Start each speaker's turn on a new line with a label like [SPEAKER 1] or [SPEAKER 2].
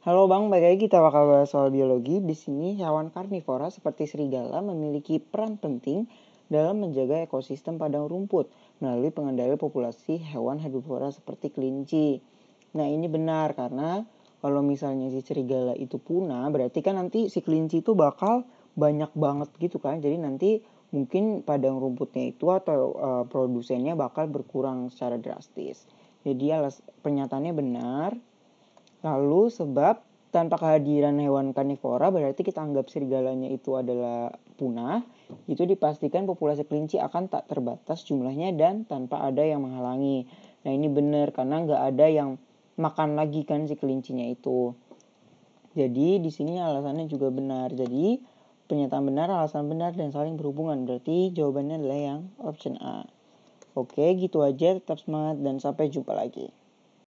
[SPEAKER 1] Halo Bang, baik lagi kita bakal bahas soal biologi. Di sini hewan karnivora seperti serigala memiliki peran penting dalam menjaga ekosistem padang rumput melalui pengendali populasi hewan herbivora seperti kelinci. Nah ini benar karena kalau misalnya si serigala itu punah berarti kan nanti si kelinci itu bakal banyak banget gitu kan. Jadi nanti mungkin padang rumputnya itu atau uh, produsennya bakal berkurang secara drastis. Jadi alas pernyataannya benar Lalu sebab tanpa kehadiran hewan karnivora berarti kita anggap serigalanya itu adalah punah. Itu dipastikan populasi kelinci akan tak terbatas jumlahnya dan tanpa ada yang menghalangi. Nah ini benar karena nggak ada yang makan lagi kan si kelincinya itu. Jadi di sini alasannya juga benar. Jadi pernyataan benar, alasan benar dan saling berhubungan. Berarti jawabannya adalah yang option A. Oke, gitu aja. Tetap semangat dan sampai jumpa lagi.